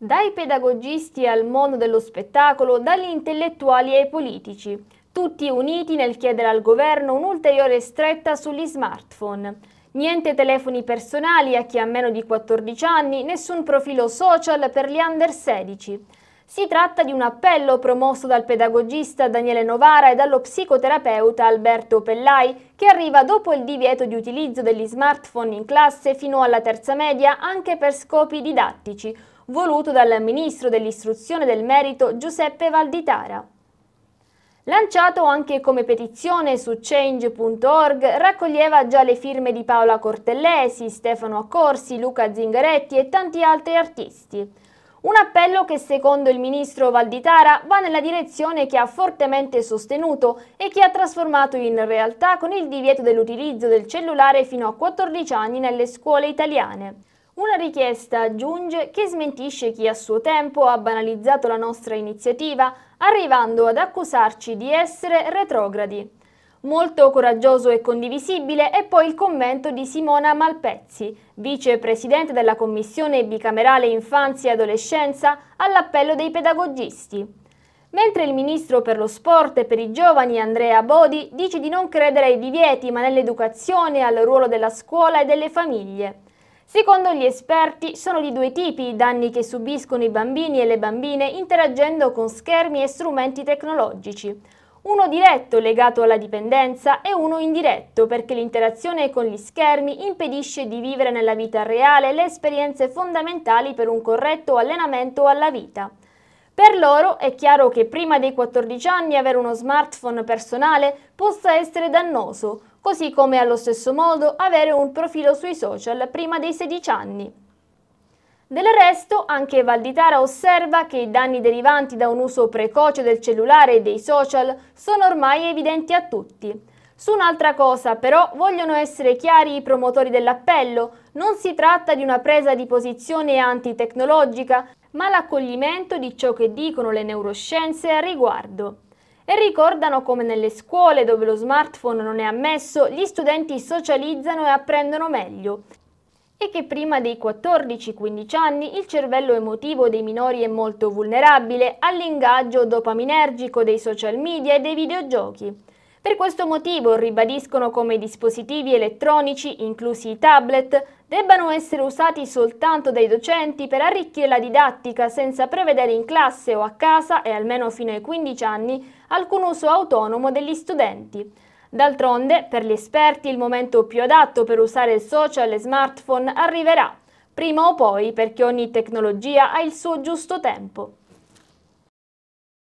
Dai pedagogisti al mondo dello spettacolo, dagli intellettuali ai politici, tutti uniti nel chiedere al governo un'ulteriore stretta sugli smartphone. Niente telefoni personali a chi ha meno di 14 anni, nessun profilo social per gli under 16. Si tratta di un appello promosso dal pedagogista Daniele Novara e dallo psicoterapeuta Alberto Pellai, che arriva dopo il divieto di utilizzo degli smartphone in classe fino alla terza media anche per scopi didattici, voluto dal ministro dell'istruzione del merito Giuseppe Valditara. Lanciato anche come petizione su change.org, raccoglieva già le firme di Paola Cortellesi, Stefano Accorsi, Luca Zingaretti e tanti altri artisti. Un appello che secondo il ministro Valditara va nella direzione che ha fortemente sostenuto e che ha trasformato in realtà con il divieto dell'utilizzo del cellulare fino a 14 anni nelle scuole italiane. Una richiesta, aggiunge, che smentisce chi a suo tempo ha banalizzato la nostra iniziativa, arrivando ad accusarci di essere retrogradi. Molto coraggioso e condivisibile è poi il commento di Simona Malpezzi, vicepresidente della Commissione bicamerale Infanzia e Adolescenza, all'appello dei pedagogisti. Mentre il ministro per lo sport e per i giovani Andrea Bodi dice di non credere ai divieti ma nell'educazione e al ruolo della scuola e delle famiglie. Secondo gli esperti sono di due tipi i danni che subiscono i bambini e le bambine interagendo con schermi e strumenti tecnologici uno diretto legato alla dipendenza e uno indiretto perché l'interazione con gli schermi impedisce di vivere nella vita reale le esperienze fondamentali per un corretto allenamento alla vita. Per loro è chiaro che prima dei 14 anni avere uno smartphone personale possa essere dannoso, così come allo stesso modo avere un profilo sui social prima dei 16 anni. Del resto, anche Valditara osserva che i danni derivanti da un uso precoce del cellulare e dei social sono ormai evidenti a tutti. Su un'altra cosa però vogliono essere chiari i promotori dell'appello, non si tratta di una presa di posizione antitecnologica, ma l'accoglimento di ciò che dicono le neuroscienze a riguardo. E ricordano come nelle scuole dove lo smartphone non è ammesso, gli studenti socializzano e apprendono meglio e che prima dei 14-15 anni il cervello emotivo dei minori è molto vulnerabile all'ingaggio dopaminergico dei social media e dei videogiochi. Per questo motivo ribadiscono come i dispositivi elettronici, inclusi i tablet, debbano essere usati soltanto dai docenti per arricchire la didattica senza prevedere in classe o a casa e almeno fino ai 15 anni alcun uso autonomo degli studenti. D'altronde, per gli esperti, il momento più adatto per usare il social e smartphone arriverà, prima o poi, perché ogni tecnologia ha il suo giusto tempo.